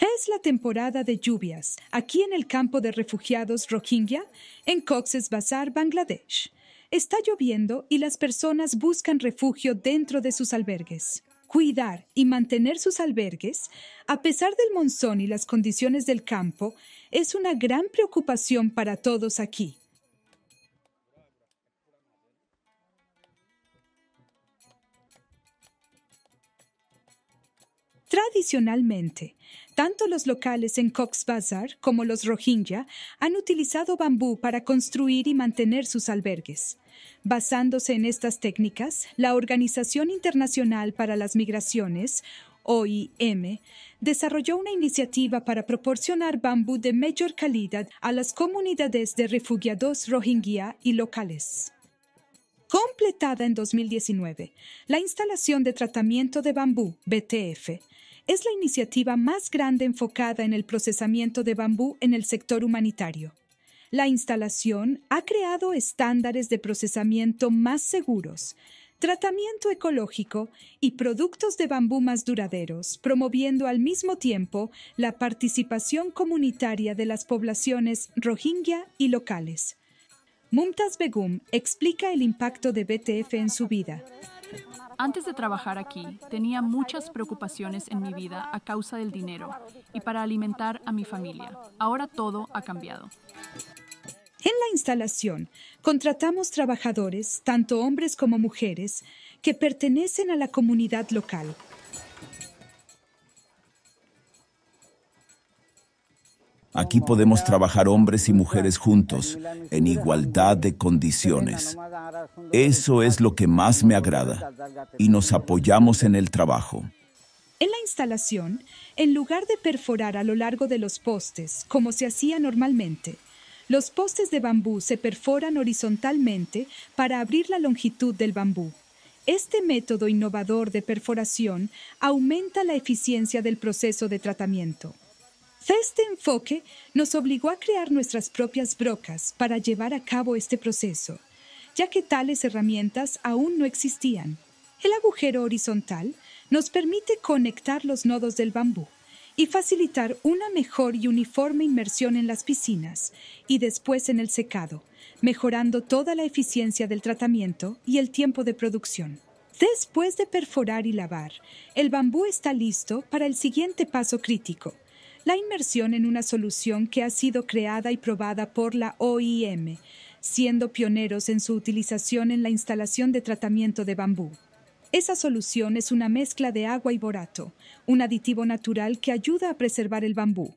Es la temporada de lluvias aquí en el campo de refugiados Rohingya en Cox's Bazar, Bangladesh. Está lloviendo y las personas buscan refugio dentro de sus albergues. Cuidar y mantener sus albergues, a pesar del monzón y las condiciones del campo, es una gran preocupación para todos aquí. Tradicionalmente, tanto los locales en Cox's Bazar como los Rohingya han utilizado bambú para construir y mantener sus albergues. Basándose en estas técnicas, la Organización Internacional para las Migraciones, OIM, desarrolló una iniciativa para proporcionar bambú de mayor calidad a las comunidades de refugiados rohingya y locales. Completada en 2019, la instalación de tratamiento de bambú, BTF, es la iniciativa más grande enfocada en el procesamiento de bambú en el sector humanitario. La instalación ha creado estándares de procesamiento más seguros, tratamiento ecológico y productos de bambú más duraderos, promoviendo al mismo tiempo la participación comunitaria de las poblaciones rohingya y locales. Mumtas Begum explica el impacto de BTF en su vida. Antes de trabajar aquí, tenía muchas preocupaciones en mi vida a causa del dinero y para alimentar a mi familia. Ahora todo ha cambiado. En la instalación, contratamos trabajadores, tanto hombres como mujeres, que pertenecen a la comunidad local Aquí podemos trabajar hombres y mujeres juntos, en igualdad de condiciones. Eso es lo que más me agrada, y nos apoyamos en el trabajo. En la instalación, en lugar de perforar a lo largo de los postes, como se hacía normalmente, los postes de bambú se perforan horizontalmente para abrir la longitud del bambú. Este método innovador de perforación aumenta la eficiencia del proceso de tratamiento. Este enfoque nos obligó a crear nuestras propias brocas para llevar a cabo este proceso, ya que tales herramientas aún no existían. El agujero horizontal nos permite conectar los nodos del bambú y facilitar una mejor y uniforme inmersión en las piscinas y después en el secado, mejorando toda la eficiencia del tratamiento y el tiempo de producción. Después de perforar y lavar, el bambú está listo para el siguiente paso crítico, la inmersión en una solución que ha sido creada y probada por la OIM, siendo pioneros en su utilización en la instalación de tratamiento de bambú. Esa solución es una mezcla de agua y borato, un aditivo natural que ayuda a preservar el bambú.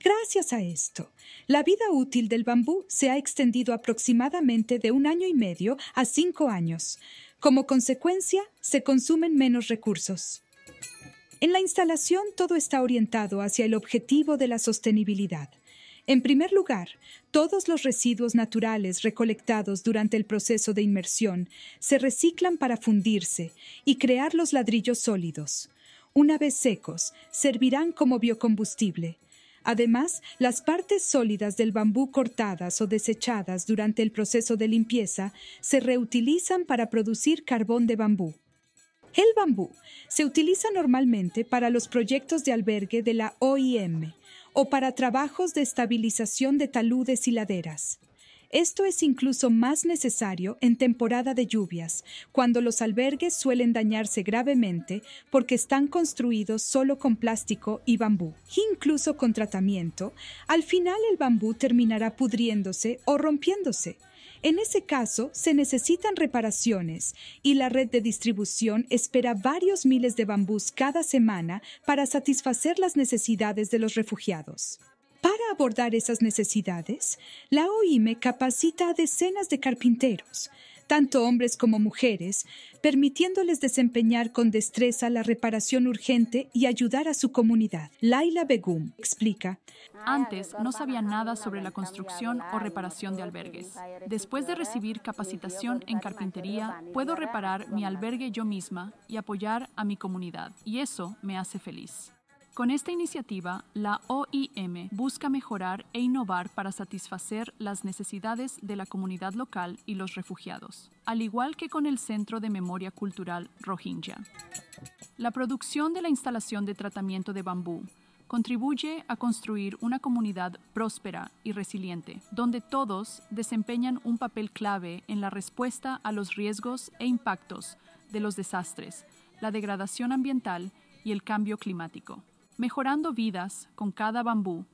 Gracias a esto, la vida útil del bambú se ha extendido aproximadamente de un año y medio a cinco años. Como consecuencia, se consumen menos recursos. En la instalación todo está orientado hacia el objetivo de la sostenibilidad. En primer lugar, todos los residuos naturales recolectados durante el proceso de inmersión se reciclan para fundirse y crear los ladrillos sólidos. Una vez secos, servirán como biocombustible. Además, las partes sólidas del bambú cortadas o desechadas durante el proceso de limpieza se reutilizan para producir carbón de bambú. El bambú se utiliza normalmente para los proyectos de albergue de la OIM o para trabajos de estabilización de taludes y laderas. Esto es incluso más necesario en temporada de lluvias, cuando los albergues suelen dañarse gravemente porque están construidos solo con plástico y bambú. Incluso con tratamiento, al final el bambú terminará pudriéndose o rompiéndose en ese caso, se necesitan reparaciones y la red de distribución espera varios miles de bambús cada semana para satisfacer las necesidades de los refugiados. Para abordar esas necesidades, la OIME capacita a decenas de carpinteros, tanto hombres como mujeres, permitiéndoles desempeñar con destreza la reparación urgente y ayudar a su comunidad. Laila Begum explica. Antes no sabía nada sobre la construcción o reparación de albergues. Después de recibir capacitación en carpintería, puedo reparar mi albergue yo misma y apoyar a mi comunidad. Y eso me hace feliz. Con esta iniciativa, la OIM busca mejorar e innovar para satisfacer las necesidades de la comunidad local y los refugiados, al igual que con el Centro de Memoria Cultural Rohingya. La producción de la instalación de tratamiento de bambú contribuye a construir una comunidad próspera y resiliente, donde todos desempeñan un papel clave en la respuesta a los riesgos e impactos de los desastres, la degradación ambiental y el cambio climático mejorando vidas con cada bambú.